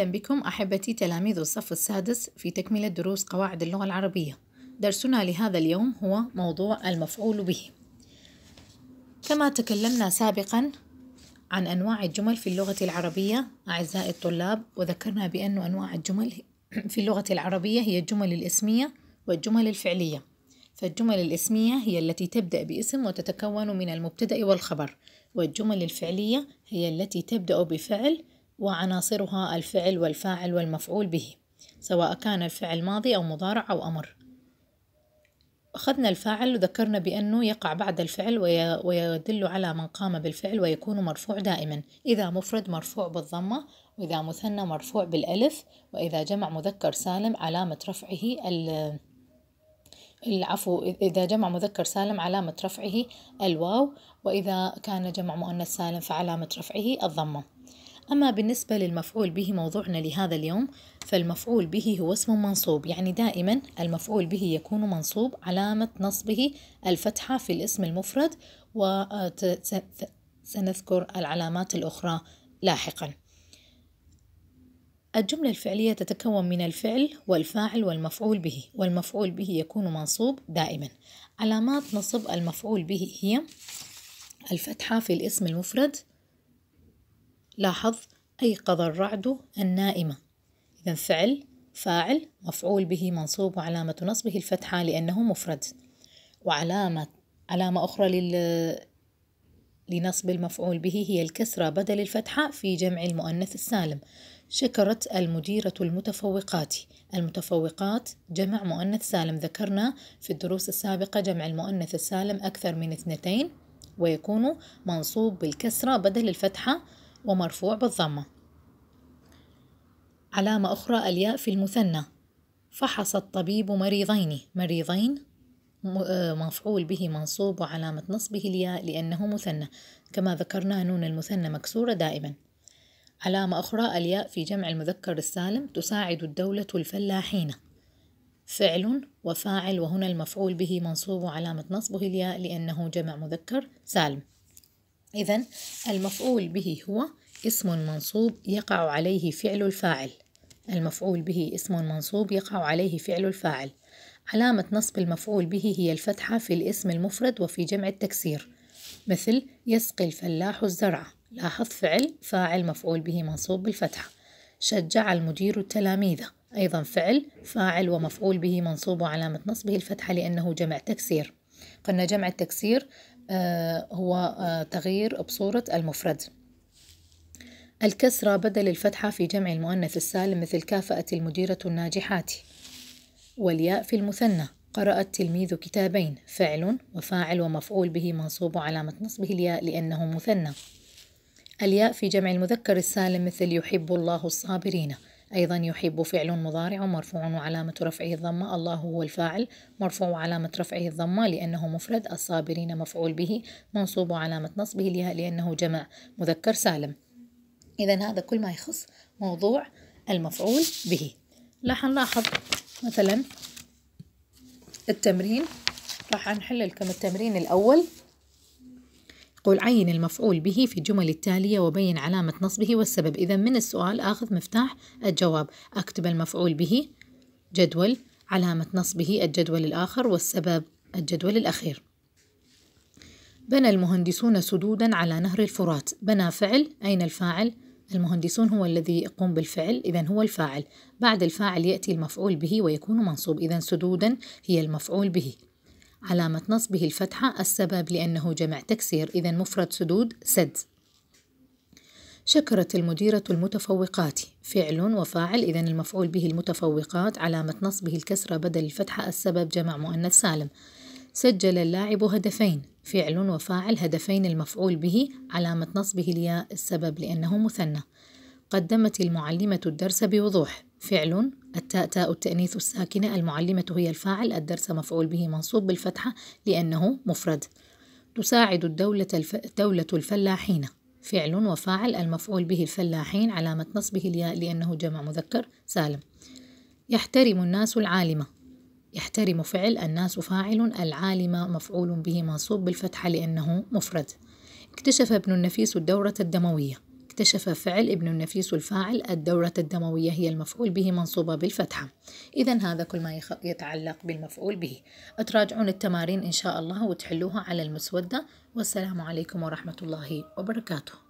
أهلا بكم أحبتي تلاميذ الصف السادس في تكملة دروس قواعد اللغة العربية درسنا لهذا اليوم هو موضوع المفعول به كما تكلمنا سابقا عن أنواع الجمل في اللغة العربية أعزائي الطلاب وذكرنا بأن أنواع الجمل في اللغة العربية هي الجمل الإسمية والجمل الفعلية فالجمل الإسمية هي التي تبدأ باسم وتتكون من المبتدأ والخبر والجمل الفعلية هي التي تبدأ بفعل وعناصرها الفعل والفاعل والمفعول به سواء كان الفعل ماضي أو مضارع أو أمر أخذنا الفاعل وذكرنا بأنه يقع بعد الفعل ويدل على من قام بالفعل ويكون مرفوع دائما إذا مفرد مرفوع بالضمة وإذا مثنى مرفوع بالألف وإذا جمع مذكر سالم علامة رفعه العفو إذا جمع مذكر سالم علامة رفعه الواو وإذا كان جمع مؤنث سالم فعلامة رفعه الضمة أما بالنسبة للمفعول به موضوعنا لهذا اليوم فالمفعول به هو اسم منصوب يعني دائما المفعول به يكون منصوب علامة نصبه الفتحة في الاسم المفرد وسنذكر العلامات الأخرى لاحقا الجملة الفعلية تتكون من الفعل والفاعل والمفعول به والمفعول به يكون منصوب دائما علامات نصب المفعول به هي الفتحة في الاسم المفرد لاحظ أيقظ الرعد النائمة إذا فعل فاعل مفعول به منصوب وعلامة نصبه الفتحة لأنه مفرد وعلامة علامة أخرى لل لنصب المفعول به هي الكسرة بدل الفتحة في جمع المؤنث السالم شكرت المديرة المتفوقات المتفوقات جمع مؤنث سالم ذكرنا في الدروس السابقة جمع المؤنث السالم أكثر من اثنتين ويكون منصوب بالكسرة بدل الفتحة ومرفوع بالضمة علامة أخرى الياء في المثنى فحص الطبيب مريضين مريضين آه، مفعول به منصوب وعلامة نصبه الياء لأنه مثنى كما ذكرنا نون المثنى مكسورة دائما علامة أخرى الياء في جمع المذكر السالم تساعد الدولة الفلاحين فعل وفاعل وهنا المفعول به منصوب وعلامة نصبه الياء لأنه جمع مذكر سالم إذا المفعول به هو اسم منصوب يقع عليه فعل الفاعل المفعول به اسم منصوب يقع عليه فعل الفاعل علامة نصب المفعول به هي الفتحة في الاسم المفرد وفي جمع التكسير مثل يسقي الفلاح الزرع لاحظ فعل فاعل مفعول به منصوب بالفتحة شجع المدير التلاميذ أيضا فعل فاعل ومفعول به منصوب وعلامة نصبه الفتحة لأنه جمع تكسير قلنا جمع التكسير آه، هو آه، تغيير بصورة المفرد الكسرة بدل الفتحة في جمع المؤنث السالم مثل كافأت المديرة الناجحات والياء في المثنى قرأ التلميذ كتابين فعل وفاعل ومفعول به منصوب علامة نصبه الياء لأنه مثنى الياء في جمع المذكر السالم مثل يحب الله الصابرين أيضا يحب فعل مضارع مرفوع وعلامة رفعه الضمة الله هو الفاعل مرفوع وعلامة رفعه الضمة لأنه مفرد الصابرين مفعول به منصوب وعلامة نصبه لأنه جمع مذكر سالم إذا هذا كل ما يخص موضوع المفعول به راح نلاحظ مثلا التمرين راح نحل لكم التمرين الأول قل عين المفعول به في الجمل التالية وبين علامة نصبه والسبب إذا من السؤال آخذ مفتاح الجواب أكتب المفعول به جدول علامة نصبه الجدول الآخر والسبب الجدول الأخير بنى المهندسون سدودا على نهر الفرات بنى فعل أين الفاعل؟ المهندسون هو الذي يقوم بالفعل إذا هو الفاعل بعد الفاعل يأتي المفعول به ويكون منصوب إذا سدودا هي المفعول به علامة نصبه الفتحة السبب لأنه جمع تكسير إذا مفرد سدود سد شكرت المديرة المتفوقات فعل وفاعل إذا المفعول به المتفوقات علامة نصبه الكسرة بدل الفتحة السبب جمع مؤنث سالم سجل اللاعب هدفين فعل وفاعل هدفين المفعول به علامة نصبه الياء السبب لأنه مثنى قدمت المعلمة الدرس بوضوح فعل التاء تاء التأنيث الساكنة المعلمة هي الفاعل الدرس مفعول به منصوب بالفتحة لأنه مفرد تساعد الدولة الف... دولة الفلاحين فعل وفاعل المفعول به الفلاحين علامة نصبه الياء لأنه جمع مذكر سالم يحترم الناس العالمة يحترم فعل الناس فاعل العالمة مفعول به منصوب بالفتحة لأنه مفرد اكتشف ابن النفيس الدورة الدموية اكتشف فعل ابن النفيس والفاعل الدورة الدموية هي المفعول به منصوبة بالفتحة إذا هذا كل ما يتعلق بالمفعول به تراجعون التمارين إن شاء الله وتحلوها على المسودة والسلام عليكم ورحمة الله وبركاته